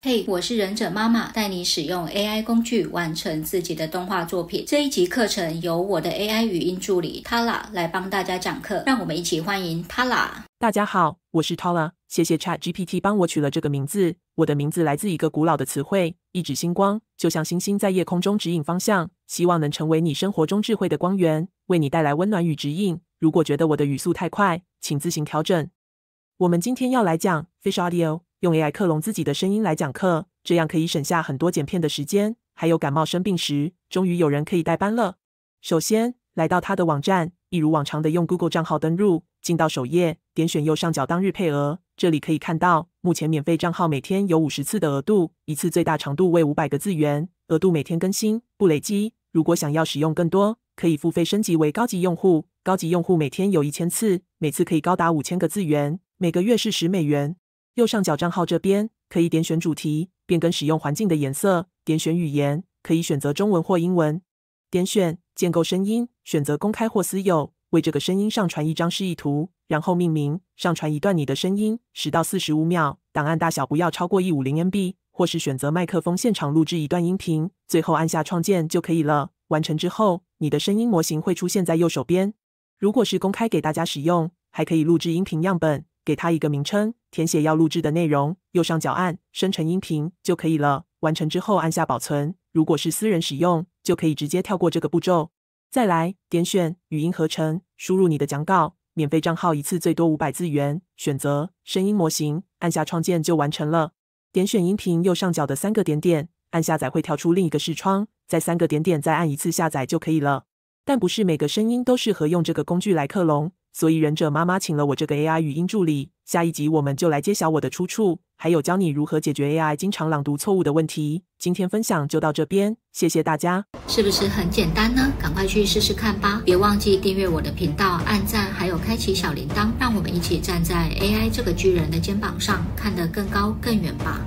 嘿，我是忍者妈妈，带你使用 AI 工具完成自己的动画作品。这一集课程由我的 AI 语音助理 Tala 来帮大家讲课。让我们一起欢迎 Tala。大家好，我是 Tala，谢谢 ChatGPT 帮我取了这个名字。我的名字来自一个古老的词汇，一指星光，就像星星在夜空中指引方向，希望能成为你生活中智慧的光源，为你带来温暖与指引。如果觉得我的语速太快，请自行调整。我们今天要来讲 Fish Audio。用 AI 克隆自己的声音来讲课，这样可以省下很多剪片的时间。还有感冒生病时，终于有人可以代班了。首先来到他的网站，一如往常的用 Google 账号登录，进到首页，点选右上角当日配额。这里可以看到，目前免费账号每天有五十次的额度，一次最大长度为五百个字元，额度每天更新，不累积。如果想要使用更多，可以付费升级为高级用户。高级用户每天有一千次，每次可以高达五千个字元，每个月是十美元。右上角账号这边可以点选主题，变更使用环境的颜色；点选语言，可以选择中文或英文；点选建构声音，选择公开或私有，为这个声音上传一张示意图，然后命名，上传一段你的声音，十到四十五秒，档案大小不要超过一五零 MB，或是选择麦克风现场录制一段音频，最后按下创建就可以了。完成之后，你的声音模型会出现在右手边。如果是公开给大家使用，还可以录制音频样本，给它一个名称。填写要录制的内容，右上角按生成音频就可以了。完成之后按下保存。如果是私人使用，就可以直接跳过这个步骤。再来点选语音合成，输入你的讲稿。免费账号一次最多五百字元。选择声音模型，按下创建就完成了。点选音频右上角的三个点点，按下载会跳出另一个视窗，在三个点点再按一次下载就可以了。但不是每个声音都适合用这个工具来克隆，所以忍者妈妈请了我这个 AI 语音助理。下一集我们就来揭晓我的出处，还有教你如何解决 AI 经常朗读错误的问题。今天分享就到这边，谢谢大家！是不是很简单呢？赶快去试试看吧！别忘记订阅我的频道、按赞，还有开启小铃铛，让我们一起站在 AI 这个巨人的肩膀上，看得更高更远吧！